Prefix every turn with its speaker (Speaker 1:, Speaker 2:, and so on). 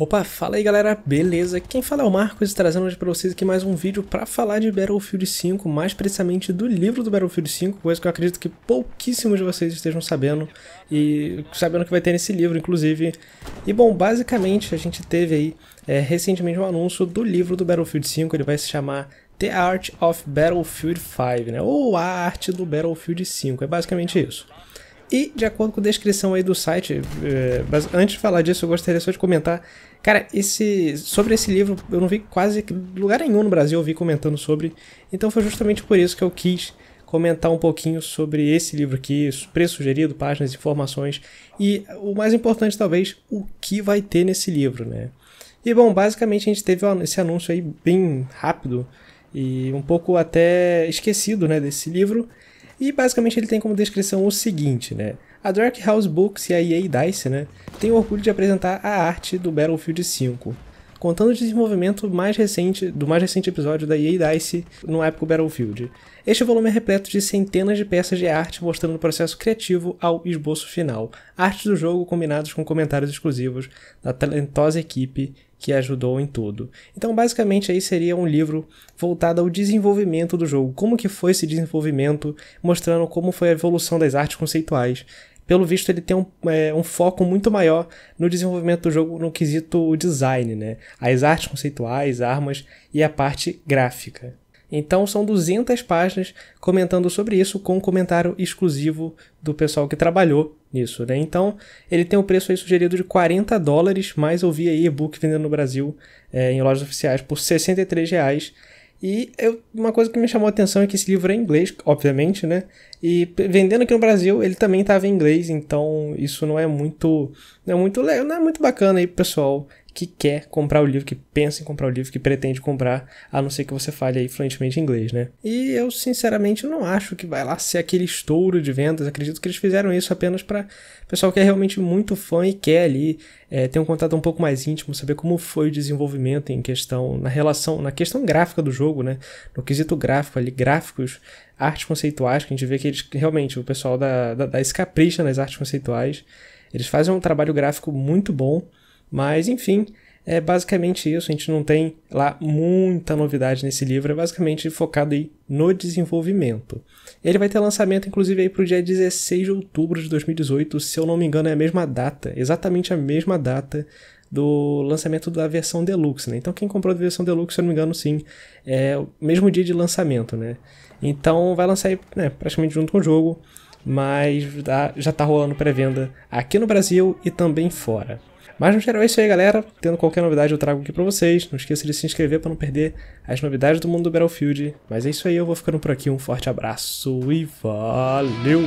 Speaker 1: Opa, fala aí galera, beleza? Quem fala é o Marcos, trazendo hoje para vocês aqui mais um vídeo para falar de Battlefield 5, mais precisamente do livro do Battlefield 5, coisa que eu acredito que pouquíssimos de vocês estejam sabendo e sabendo que vai ter nesse livro, inclusive. E bom, basicamente a gente teve aí é, recentemente um anúncio do livro do Battlefield 5, ele vai se chamar The Art of Battlefield 5, né? Ou a arte do Battlefield 5, é basicamente isso. E, de acordo com a descrição aí do site, é, mas antes de falar disso, eu gostaria só de comentar. Cara, esse sobre esse livro, eu não vi quase lugar nenhum no Brasil eu vi comentando sobre. Então foi justamente por isso que eu quis comentar um pouquinho sobre esse livro aqui, preço sugerido, páginas, informações e o mais importante talvez, o que vai ter nesse livro, né? E bom, basicamente a gente teve esse anúncio aí bem rápido e um pouco até esquecido, né, desse livro. E basicamente ele tem como descrição o seguinte, né? A Dark House Books e a EA DICE, né, tem orgulho de apresentar a arte do Battlefield 5, contando o desenvolvimento mais recente do mais recente episódio da EA Dice no épico Battlefield. Este volume é repleto de centenas de peças de arte mostrando o processo criativo ao esboço final, artes do jogo combinados com comentários exclusivos da talentosa equipe que ajudou em tudo. Então, basicamente, aí seria um livro voltado ao desenvolvimento do jogo, como que foi esse desenvolvimento, mostrando como foi a evolução das artes conceituais pelo visto ele tem um, é, um, foco muito maior no desenvolvimento do jogo no quesito design, né? As artes conceituais, armas e a parte gráfica. Então são 200 páginas comentando sobre isso com um comentário exclusivo do pessoal que trabalhou nisso, né? Então ele tem o um preço sugerido de 40 dólares, mas eu vi aí e-book vendendo no Brasil é, em lojas oficiais por 63 reais. E eu, uma coisa que me chamou a atenção é que esse livro é em inglês, obviamente, né? E vendendo aqui no Brasil, ele também estava em inglês, então isso não é muito não é muito legal, não é muito bacana aí pro pessoal que quer comprar o livro, que pensa em comprar o livro, que pretende comprar, a não ser que você fale aí fluentemente inglês, né? E eu, sinceramente, não acho que vai lá ser aquele estouro de vendas. Acredito que eles fizeram isso apenas para pessoal que é realmente muito fã e quer ali é, ter um contato um pouco mais íntimo, saber como foi o desenvolvimento em questão, na relação, na questão gráfica do jogo, né? No quesito gráfico ali, gráficos, artes conceituais, que a gente vê que eles realmente, o pessoal da, da, da Escapricha nas artes conceituais, eles fazem um trabalho gráfico muito bom. Mas, enfim, é basicamente isso. A gente não tem lá muita novidade nesse livro, é basicamente focado aí no desenvolvimento. Ele vai ter lançamento, inclusive, aí para o dia 16 de outubro de 2018, se eu não me engano, é a mesma data, exatamente a mesma data do lançamento da versão deluxe, né? Então quem comprou a versão deluxe, se eu não me engano, sim, é o mesmo dia de lançamento, né? Então vai lançar aí, né, praticamente junto com o jogo, mas já está rolando pré-venda aqui no Brasil e também fora. Mas no geral é isso aí, galera. Tendo qualquer novidade eu trago aqui pra vocês. Não esqueça de se inscrever para não perder as novidades do mundo do Battlefield. Mas é isso aí, eu vou ficando por aqui. Um forte abraço e valeu!